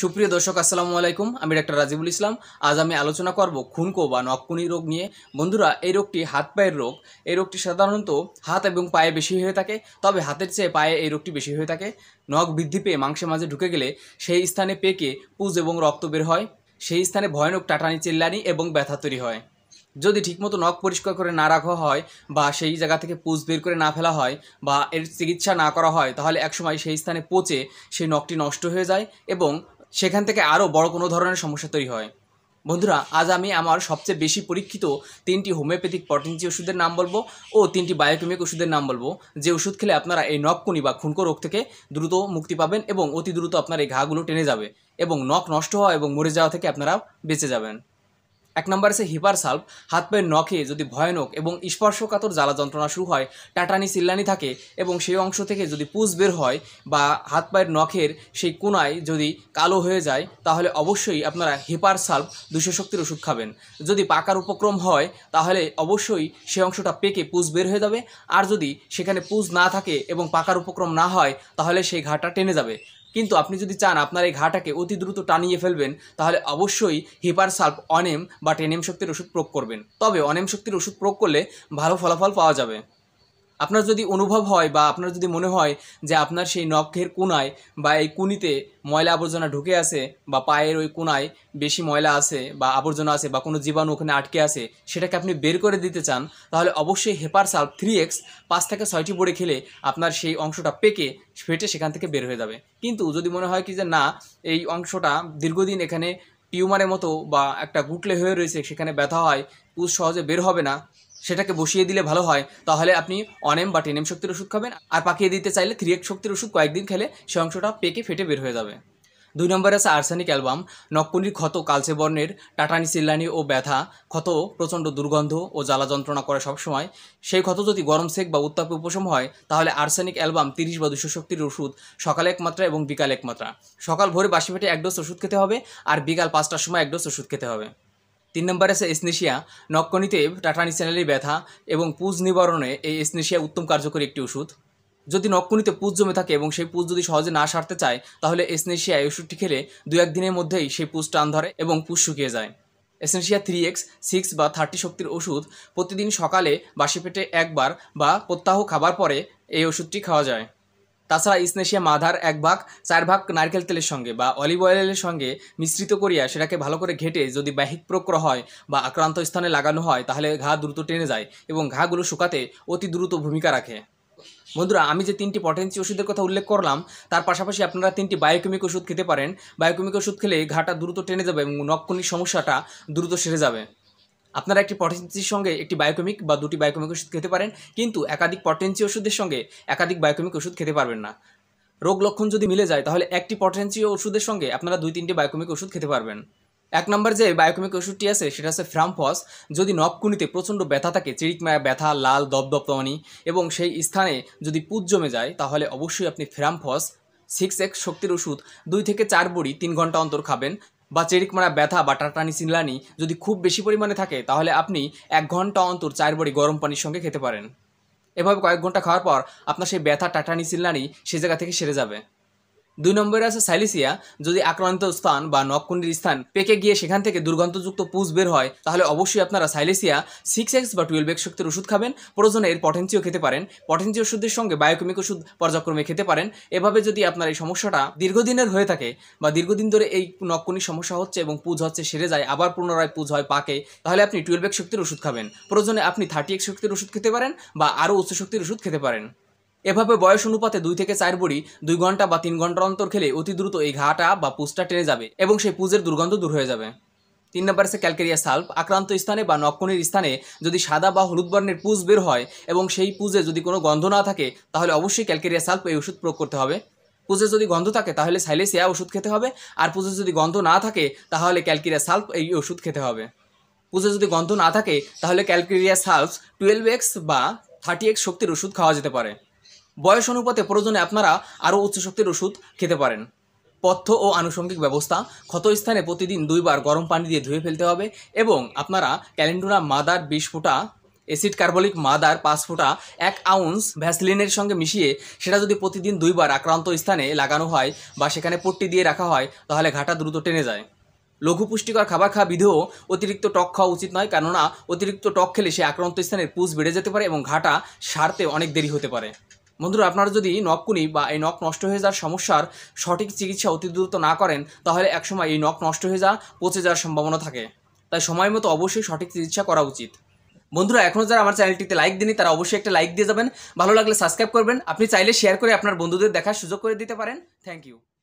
সুপ্রিয় দর্শক আসসালামু আলাইকুম আমি ডাক্তার রাজিবুল ইসলাম আজ আমি আলোচনা করব খুনকো বা নকুনি রোগ নিয়ে বন্ধুরা এই রোগটি হাত পায়ের রোগ এই রোগটি সাধারণত হাত এবং পায়ে বেশি হয়ে থাকে তবে হাতের চেয়ে পায়ে এই রোগটি বেশি হয়ে থাকে নখ বৃদ্ধি পেয়ে মাংসের মাঝে ঢুকে গেলে সেই স্থানে পেকে পুজ এবং রক্ত বের হয় সেই স্থানে ভয়ানক টাটানি চিল্লানি এবং ব্যথা তৈরি হয় যদি ঠিকমতো নখ পরিষ্কার করে না রাখা হয় বা সেই জায়গা থেকে পুজ বের করে না ফেলা হয় বা এর চিকিৎসা না করা হয় তাহলে একসময় সেই স্থানে পচে সেই নখটি নষ্ট হয়ে যায় এবং সেখান থেকে আরও বড় কোনো ধরনের সমস্যা তৈরি হয় বন্ধুরা আজ আমি আমার সবচেয়ে বেশি পরীক্ষিত তিনটি হোমিওপ্যাথিক পটেন্সি ওষুধের নাম বলবো ও তিনটি বায়োকেমিক ওষুধের নাম বলবো যে ওষুধ খেলে আপনারা এই নখকুনি বা খুনকো রোগ থেকে দ্রুত মুক্তি পাবেন এবং অতি দ্রুত আপনার এই ঘাগুলো টেনে যাবে এবং নখ নষ্ট হওয়া এবং মরে যাওয়া থেকে আপনারা বেঁচে যাবেন এক নম্বর আছে হিপার সাল্প হাত পায়ের নখে যদি ভয়ানক এবং স্পর্শকাতর জ্বালা যন্ত্রণা শুরু হয় টাটানি চিল্লানি থাকে এবং সেই অংশ থেকে যদি পুজ বের হয় বা হাত পায়ের নখের সেই কোনায় যদি কালো হয়ে যায় তাহলে অবশ্যই আপনারা হিপার সাল্প দুশো শক্তির ওষুধ খাবেন যদি পাকার উপক্রম হয় তাহলে অবশ্যই সেই অংশটা পেকে পুজ বের হয়ে যাবে আর যদি সেখানে পুজ না থাকে এবং পাকার উপক্রম না হয় তাহলে সেই ঘাটা টেনে যাবে কিন্তু আপনি যদি চান আপনার এই ঘাটাকে অতি দ্রুত টানিয়ে ফেলবেন তাহলে অবশ্যই হিপার সাল্প অনেম বা টেনেম শক্তির ওষুধ প্রয়োগ করবেন তবে অনেম শক্তির ওষুধ প্রয়োগ করলে ভালো ফলাফল পাওয়া যাবে আপনার যদি অনুভব হয় বা আপনার যদি মনে হয় যে আপনার সেই নখের কোনায় বা এই কুনিতে ময়লা আবর্জনা ঢুকে আছে বা পায়ের ওই কোনায় বেশি ময়লা আছে বা আবর্জনা আছে বা কোনো জীবাণু ওখানে আটকে আছে সেটাকে আপনি বের করে দিতে চান তাহলে অবশ্যই হেপার সাল থ্রি এক্স পাঁচ থেকে ছয়টি পড়ে খেলে আপনার সেই অংশটা পেকে ফেটে সেখান থেকে বের হয়ে যাবে কিন্তু যদি মনে হয় কি যে না এই অংশটা দীর্ঘদিন এখানে টিউমারের মতো বা একটা গুটলে হয়ে রয়েছে সেখানে ব্যথা হয় পুষ সহজে বের হবে না সেটাকে বসিয়ে দিলে ভালো হয় তাহলে আপনি অনেম বা টেনেম শক্তির ওষুধ খাবেন আর পাকিয়ে দিতে চাইলে থ্রিয়েক শক্তির ওষুধ কয়েকদিন খেলে সে অংশটা পেকে ফেটে বের হয়ে যাবে দুই নম্বরে আছে আর্সেনিক অ্যালবাম নকপুনির ক্ষত কালচে বর্ণের টাটানি চিল্লানি ও ব্যথা ক্ষত প্রচণ্ড দুর্গন্ধ ও জ্বালা যন্ত্রণা করে সবসময় সেই ক্ষত যদি গরম সেক বা উত্তাপে উপশম হয় তাহলে আর্সেনিক অ্যালবাম তিরিশ বা দুশো শক্তির ওষুধ সকালে একমাত্রা এবং বিকাল একমাত্রা সকাল ভোরে বাসি ফেটে এক ডোজ ওষুধ খেতে হবে আর বিকাল পাঁচটার সময় এক ডোজ ওষুধ খেতে হবে তিন নম্বরে আছে এসনেশিয়া টাটানি চ্যানেলের ব্যথা এবং পুজ নিবারণে এই এসনেশিয়া উত্তম কার্যকরী একটি ওষুধ যদি নকনিতে পুজ জমে থাকে এবং সেই পুজ যদি সহজে না সারতে চায় তাহলে এসনেশিয়া এই ওষুধটি খেলে দু একদিনের মধ্যেই সেই পুজ টান ধরে এবং পুজ শুকিয়ে যায় এসেনশিয়া থ্রি এক্স সিক্স বা থার্টি শক্তির ওষুধ প্রতিদিন সকালে বাসি পেটে একবার বা প্রত্যাহ খাবার পরে এই ওষুধটি খাওয়া যায় তাছাড়া ইসনেশিয়া মাধার এক ভাগ চার ভাগ নারকেল তেলের সঙ্গে বা অলিভ অয়েলের সঙ্গে মিশ্রিত করিয়া সেটাকে ভালো করে ঘেটে যদি ব্যাহিক প্রক্র হয় বা আক্রান্ত স্থানে লাগানো হয় তাহলে ঘা দ্রুত টেনে যায় এবং ঘাগুলো শুকাতে অতি দ্রুত ভূমিকা রাখে বন্ধুরা আমি যে তিনটি পটেন্সি ওষুধের কথা উল্লেখ করলাম তার পাশাপাশি আপনারা তিনটি বায়োকেমিক ওষুধ খেতে পারেন বায়োকেমিক ওষুধ খেলে ঘাটা দ্রুত টেনে যাবে এবং নক্ষণিক সমস্যাটা দ্রুত সেরে যাবে আপনারা একটি পটেন্সির সঙ্গে একটি বায়োকেমিক বা দুটি বায়োকেমিক ওষুধ খেতে পারেন কিন্তু একাধিক পটেন্সি ওষুধের সঙ্গে একাধিক বায়োকেমিক ওষুধ খেতে পারবেন না রোগ লক্ষণ যদি মিলে যায় তাহলে একটি পটেন্সি ওষুধের সঙ্গে আপনারা দুই তিনটি বায়োকেমিক ওষুধ খেতে পারবেন এক নম্বর যে বায়োকেমিক ওষুধটি আছে সেটা হচ্ছে ফ্রামফস যদি নবকুনিতে প্রচণ্ড ব্যথা থাকে চিড়িকমায়া ব্যথা লাল দপদপতমানি এবং সেই স্থানে যদি পুজ জমে যায় তাহলে অবশ্যই আপনি ফ্রামফস সিক্স এক্স শক্তির ওষুধ দুই থেকে চার বড়ি তিন ঘন্টা অন্তর খাবেন বা চেরিক মারা ব্যথা বা টাটানি সিনলানি যদি খুব বেশি পরিমাণে থাকে তাহলে আপনি এক ঘন্টা অন্তর চায়ের বড়ি গরম পানির সঙ্গে খেতে পারেন এভাবে কয়েক ঘন্টা খাওয়ার পর আপনার সেই ব্যথা টাটানি সিনলানি সে জায়গা থেকে সেরে যাবে দুই নম্বরে আছে স্যালিসিয়া যদি আক্রান্ত স্থান বা নবকুণ্ডির স্থান পেকে গিয়ে সেখান থেকে দুর্গন্ধযুক্ত পুজ বের হয় তাহলে অবশ্যই আপনারা সাইলিসিয়া সিক্স এক্স বা টুয়েলভ এক্স শক্তির ওষুধ খাবেন প্রয়োজনে এর পটেন্সিও খেতে পারেন পটেন্সি ওষুধের সঙ্গে বায়োকেমিক ওষুধ পর্যায়ক্রমে খেতে পারেন এভাবে যদি আপনার এই সমস্যাটা দীর্ঘদিনের হয়ে থাকে বা দীর্ঘদিন ধরে এই নবকুনির সমস্যা হচ্ছে এবং পুজ হচ্ছে সেরে যায় আবার পুনরায় পুজ হয় পাকে তাহলে আপনি টুয়েলভ এক্স শক্তির ওষুধ খাবেন প্রয়োজনে আপনি থার্টি এক্স শক্তির ওষুধ খেতে পারেন বা আরও উচ্চ শক্তির ওষুধ খেতে পারেন এভাবে বয়স অনুপাতে দুই থেকে চার বড়ি দুই ঘন্টা বা তিন ঘন্টার অন্তর খেলে অতি দ্রুত এই ঘাটা বা পুজটা টেনে যাবে এবং সেই পুজের দুর্গন্ধ দূর হয়ে যাবে তিন নম্বর আছে ক্যালকেরিয়া সাল্প আক্রান্ত স্থানে বা নক্ষণের স্থানে যদি সাদা বা হলুদ বর্ণের পুজ বের হয় এবং সেই পুজে যদি কোনো গন্ধ না থাকে তাহলে অবশ্যই ক্যালকেরিয়া সাল্প এই ওষুধ প্রয়োগ করতে হবে পুজে যদি গন্ধ থাকে তাহলে সাইলেসিয়া ওষুধ খেতে হবে আর পুজে যদি গন্ধ না থাকে তাহলে ক্যালকেরিয়া সাল্প এই ওষুধ খেতে হবে পুজে যদি গন্ধ না থাকে তাহলে ক্যালকেরিয়া সাল্পস টুয়েলভ এক্স বা থার্টি এক্স শক্তির ওষুধ খাওয়া যেতে পারে বয়স অনুপাতে প্রয়োজনে আপনারা আরও উচ্চশক্তির ওষুধ খেতে পারেন পথ্য ও আনুষঙ্গিক ব্যবস্থা ক্ষতস্থানে প্রতিদিন দুইবার গরম পানি দিয়ে ধুয়ে ফেলতে হবে এবং আপনারা ক্যালেন্ডুরা মাদার বিশ ফুটা অ্যাসিড কার্বলিক মাদার পাঁচ ফুটা এক আউন্স ভ্যাসলিনের সঙ্গে মিশিয়ে সেটা যদি প্রতিদিন দুইবার আক্রান্ত স্থানে লাগানো হয় বা সেখানে পট্টি দিয়ে রাখা হয় তাহলে ঘাটা দ্রুত টেনে যায় লঘু পুষ্টিকর খাবার খাওয়া বিধেও অতিরিক্ত টক খাওয়া উচিত নয় কেননা অতিরিক্ত টক খেলে সে আক্রান্ত স্থানের পুষ বেড়ে যেতে পারে এবং ঘাটা সারতে অনেক দেরি হতে পারে বন্ধুরা আপনারা যদি নখকুনি বা এই নখ নষ্ট হয়ে যাওয়ার সমস্যার সঠিক চিকিৎসা অতি দ্রুত না করেন তাহলে একসময় এই নখ নষ্ট হয়ে যাওয়া পচে যাওয়ার সম্ভাবনা থাকে তাই সময় মতো অবশ্যই সঠিক চিকিৎসা করা উচিত বন্ধুরা এখনও যারা আমার চ্যানেলটিতে লাইক দিনি তারা অবশ্যই একটা লাইক দিয়ে যাবেন ভালো লাগলে সাবস্ক্রাইব করবেন আপনি চাইলে শেয়ার করে আপনার বন্ধুদের দেখার সুযোগ করে দিতে পারেন থ্যাংক ইউ